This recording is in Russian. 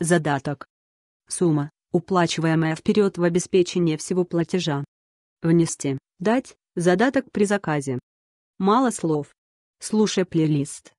Задаток. Сумма, уплачиваемая вперед в обеспечение всего платежа. Внести, дать, задаток при заказе. Мало слов. Слушай плейлист.